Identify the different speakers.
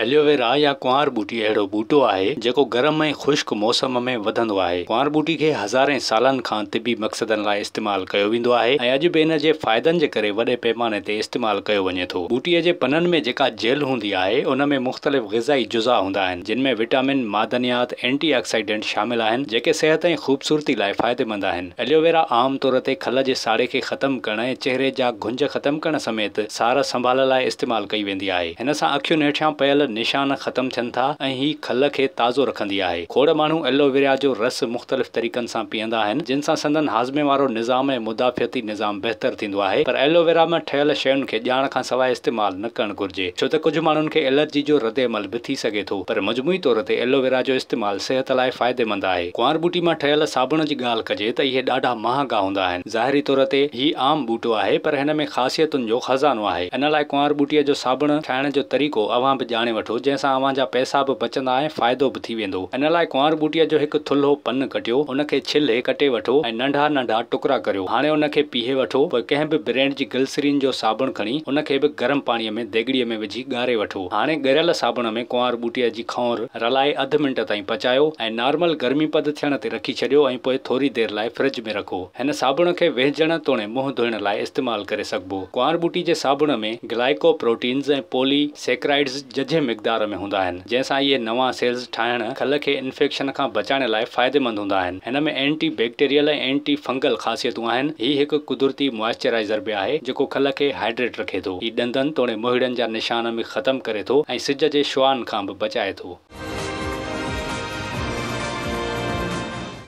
Speaker 1: aloe vera या कुंवार बूटी अहिड़ो बूटो आहे जेको गरम ऐं ख़ुश्क मौसम में वधंदो आहे कुंवार बूटी खे हज़ारे सालनि खां तिबी मक़सदनि लाइ इस्तेमालु कयो वेंदो आहे ऐं अॼु बि इन जे फ़ाइदनि जे करे वॾे पैमाने ते इस्तेमालु कयो वञे थो ॿूटीअ जे पननि में जेका जेल हूंदी आहे उन में मुख़्तलिफ़ ग़ज़ाई जुज़ा हूंदा आहिनि जिन में विटामिन मादनियात एंटी ऑक्साइडेंट शामिल आहिनि जेके सिहत ऐं ख़ूबसूरती लाइ फ़ाइदेमंद आहिनि एलोवेरा तौर ते खल जे साड़े खे ख़तमु करणु ऐं चहिरे जा गुंज ख़तमु करण समेत सार संभाल लाइ इस्तेमालु कई वेंदी आहे हिन सां अखियूं नेठियां पयल निशान ख़तमु थियनि था ऐं हीअ खल खे ताज़ो रखंदी आहे खोड़ माण्हू एलोवेरा जो रस मुख़्तलिफ़ तरीक़नि सां पीअंदा आहिनि जिन सां संदन हाज़मे वारो निज़ाम ऐं मुदाफ़िती निज़ाम बहितरु थींदो आहे पर एलोवेरा में ठहियलु शयुनि खे ॼाण खां सवाइ इस्तेमालु न करणु घुरिजे छो त कुझु माण्हुनि खे एलर्जी जो रदे अमल बि थी सघे थो पर मजमूई तौर ते एलोवेरा जो इस्तेमालु सिहत लाइ फ़ाइदेमंद आहे कुंवार बूटी मां ठहियल साबुण जी ॻाल्हि कजे त इहे ॾाढा महांगा हूंदा आहिनि ज़ाहिरी तौर ते ही आम बूटो आहे पर हिन में ख़ासियतुनि जो ख़ज़ानो आहे इन लाइ कुंवार बूटीअ जो साबुण ठाहिण जो तरीक़ो अवां बि ॼाणे वठो जंहिंसां अव्हांजा पैसा बि बचंदा ऐं फ़ाइदो बिन कटियो नंढा देगड़ीअ में कुंवार बूटीअ जी खौर रलाए पचायो ऐं नॉर्मल गर्मी पद थियण ते रखी छॾियो ऐं पोइ थोरी देरि लाइ फ्रिज में रखो हिन साबुण खे वेहिजण तोड़े मुंहुं धोइण लाइ इस्तेमालु करे सघबो कुंवार बूटी जे साबुण में मक़दार में हूंदा आहिनि जंहिंसां इहे नवां सेल्स ठाहिण खल खे इन्फेक्शन खां बचाइण लाइ फ़ाइदेमंद हूंदा आहिनि हिन में एंटी बैक्टेरियल ऐं एंटी फंगल ख़ासियतूं आहिनि हीउ हिकु क़ुदिरती मॉइस्चराइज़र बि आहे जेको खल खे हाइड्रेट रखे थो हीउ ॾंदनि तोड़े मोहिड़नि जा निशान में ख़तमु करे थो ऐं सिज जे शुआनि खां बि बचाए थो